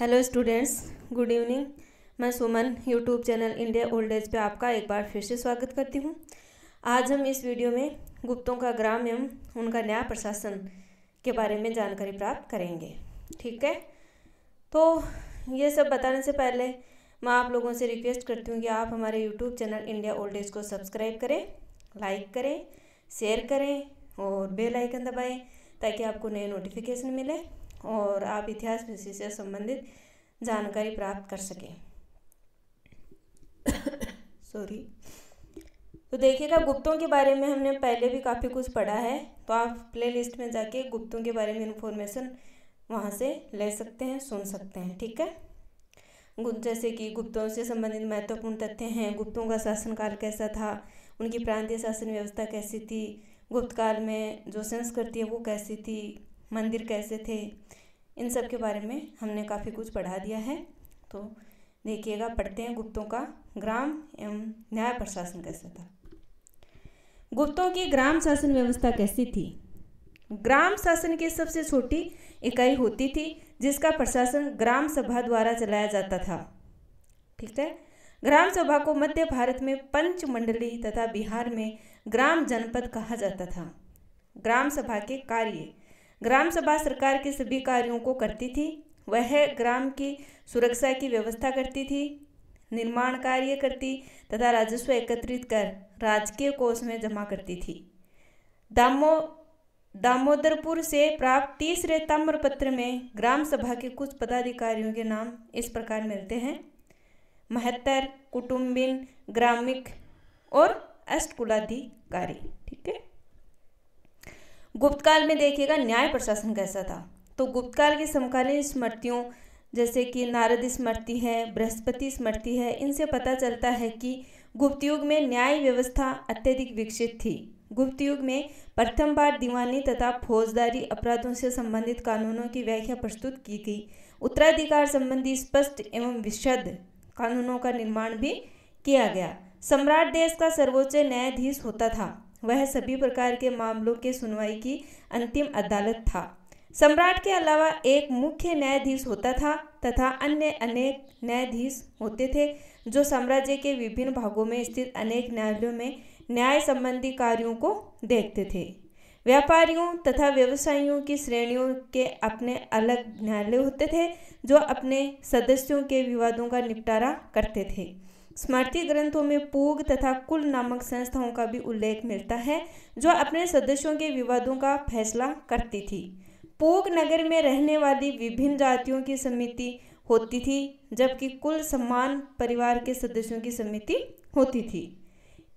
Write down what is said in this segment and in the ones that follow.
hello students good evening मैं Suman YouTube channel India old age पे आपका एक बार फिर से स्वागत करती हूँ आज हम इस वीडियो में गुप्तों का ग्राम एवं उनका न्याय प्रशासन के बारे में जानकारी प्राप्त करेंगे ठीक है तो ये सब बताने से पहले मैं आप लोगों से रिक्वेस्ट करती हूँ कि आप हमारे YouTube channel India old age को सब्सक्राइब करें लाइक करें शेयर करें और बेलाइकन दबाएँ ताकि आपको नए नोटिफिकेशन मिले और आप इतिहास विषय से संबंधित जानकारी प्राप्त कर सकें सॉरी तो देखिएगा गुप्तों के बारे में हमने पहले भी काफ़ी कुछ पढ़ा है तो आप प्ले लिस्ट में जाके गुप्तों के बारे में इन्फॉर्मेशन वहाँ से ले सकते हैं सुन सकते हैं ठीक है जैसे कि गुप्तों से संबंधित महत्वपूर्ण तथ्य हैं गुप्तों का शासनकाल कैसा था उनकी प्रांतीय शासन व्यवस्था कैसी थी गुप्तकाल में जो संस्कृति है वो कैसी थी मंदिर कैसे थे इन सब के बारे में हमने काफ़ी कुछ पढ़ा दिया है तो देखिएगा पढ़ते हैं गुप्तों का ग्राम एवं न्याय प्रशासन कैसा था गुप्तों की ग्राम शासन व्यवस्था कैसी थी ग्राम शासन की सबसे छोटी इकाई होती थी जिसका प्रशासन ग्राम सभा द्वारा चलाया जाता था ठीक है ग्राम सभा को मध्य भारत में पंचमंडली तथा बिहार में ग्राम जनपद कहा जाता था ग्राम सभा के कार्य ग्राम सभा सरकार के सभी कार्यों को करती थी वह ग्राम की सुरक्षा की व्यवस्था करती थी निर्माण कार्य करती तथा राजस्व एकत्रित कर राजकीय कोष में जमा करती थी दामो दामोदरपुर से प्राप्त तीसरे पत्र में ग्राम सभा के कुछ पदाधिकारियों के नाम इस प्रकार मिलते हैं महत्तर कुटुम्बिन ग्रामिक और अष्टकुलाधिकारी गुप्तकाल में देखिएगा न्याय प्रशासन कैसा था तो गुप्तकाल की समकालीन स्मृतियों जैसे कि नारद स्मृति है बृहस्पति स्मृति है इनसे पता चलता है कि गुप्त युग में न्याय व्यवस्था अत्यधिक विकसित थी गुप्त युग में प्रथम बार दीवानी तथा फौजदारी अपराधों से संबंधित कानूनों की व्याख्या प्रस्तुत की गई उत्तराधिकार संबंधी स्पष्ट एवं विशद कानूनों का निर्माण भी किया गया सम्राट देश का सर्वोच्च न्यायाधीश होता था वह सभी प्रकार के मामलों के सुनवाई की अंतिम अदालत था सम्राट के अलावा एक मुख्य न्यायाधीश होता था तथा अन्य अनेक न्यायाधीश होते थे जो साम्राज्य के विभिन्न भागों में स्थित अनेक न्यायालयों में न्याय संबंधी कार्यों को देखते थे व्यापारियों तथा व्यवसायियों की श्रेणियों के अपने अलग न्यायालय होते थे जो अपने सदस्यों के विवादों का निपटारा करते थे स्मृति ग्रंथों में पूग तथा कुल नामक संस्थाओं का भी उल्लेख मिलता है जो अपने सदस्यों के विवादों का फैसला करती थी पूग नगर में रहने वाली विभिन्न जातियों की समिति होती थी जबकि कुल सम्मान परिवार के सदस्यों की समिति होती थी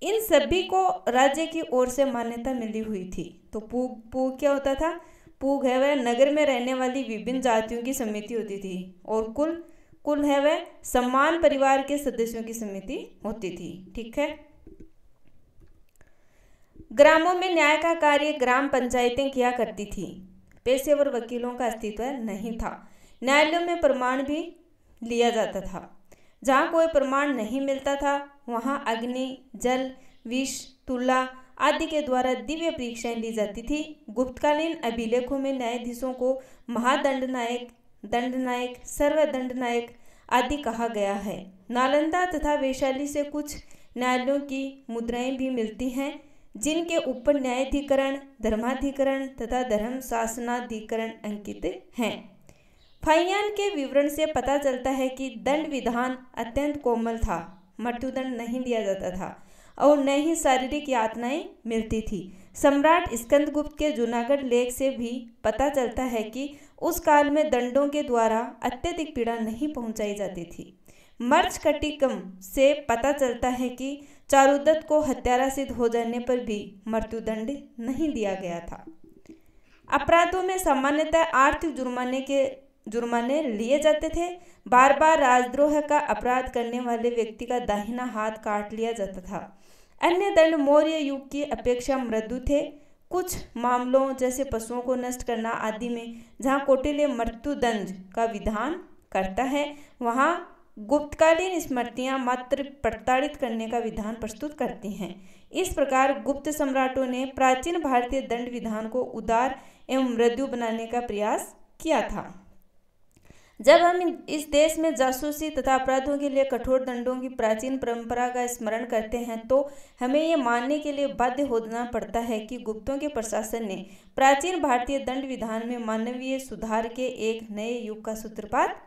इन सभी को राज्य की ओर से मान्यता मिली हुई थी तो पूग पूग क्या होता था पूग है वह नगर में रहने वाली विभिन्न जातियों की समिति होती थी और कुल कुल है वह सम्मान परिवार के सदस्यों की समिति होती थी ठीक है ग्रामों में न्याय का कार्य ग्राम पंचायतें किया करती थी पेशेवर वकीलों का अस्तित्व नहीं था न्यायालयों में प्रमाण भी लिया जाता था जहां कोई प्रमाण नहीं मिलता था वहां अग्नि जल विष तुला आदि के द्वारा दिव्य परीक्षाएं ली जाती थी गुप्तकालीन अभिलेखों में न्यायाधीशों को महादंड नायक दंडनायक सर्वदंडनायक आदि कहा गया है नालंदा तथा वैशाली से कुछ न्यायालयों की मुद्राएं भी मिलती हैं जिनके ऊपर न्यायाधिकरण धर्माधिकरण तथा धर्म शासनाधिकरण अंकित हैं फाइयान के विवरण से पता चलता है कि दंड विधान अत्यंत कोमल था मृत्युदंड नहीं दिया जाता था और न ही शारीरिक यातनाएं मिलती थी सम्राट स्कंदगुप्त के जूनागढ़ लेख से भी पता चलता है कि उस काल में दंडों के द्वारा अत्यधिक पीड़ा नहीं पहुंचाई जाती थी मर्च कटिकम से पता चलता है कि चारुदत्त को हत्यारा सिद्ध हो जाने पर भी मृत्युदंड नहीं दिया गया था अपराधों में सामान्यतः आर्थिक जुर्माने के जुर्माने लिए जाते थे बार बार राजद्रोह का अपराध करने वाले व्यक्ति का दाहिना हाथ काट लिया जाता था अन्य दंड मौर्य युग की अपेक्षा मृदु थे कुछ मामलों जैसे पशुओं को नष्ट करना आदि में जहाँ कोटिल्य मृत्युदंड का विधान करता है वहाँ गुप्तकालीन स्मृतियाँ मात्र प्रताड़ित करने का विधान प्रस्तुत करती हैं इस प्रकार गुप्त सम्राटों ने प्राचीन भारतीय दंड विधान को उदार एवं मृदु बनाने का प्रयास किया था जब हम इस देश में जासूसी तथा अपराधों के लिए कठोर दंडों की प्राचीन परंपरा का स्मरण करते हैं तो हमें ये मानने के लिए बाध्य होना पड़ता है कि गुप्तों के प्रशासन ने प्राचीन भारतीय दंड विधान में मानवीय सुधार के एक नए युग का सूत्रपात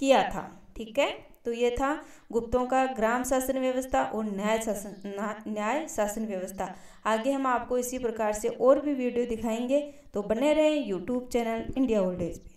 किया था ठीक है तो ये था गुप्तों का ग्राम शासन व्यवस्था और न्याय शासन न्याय शासन व्यवस्था आगे हम आपको इसी प्रकार से और भी वीडियो दिखाएंगे तो बने रहें YouTube channel India old age पे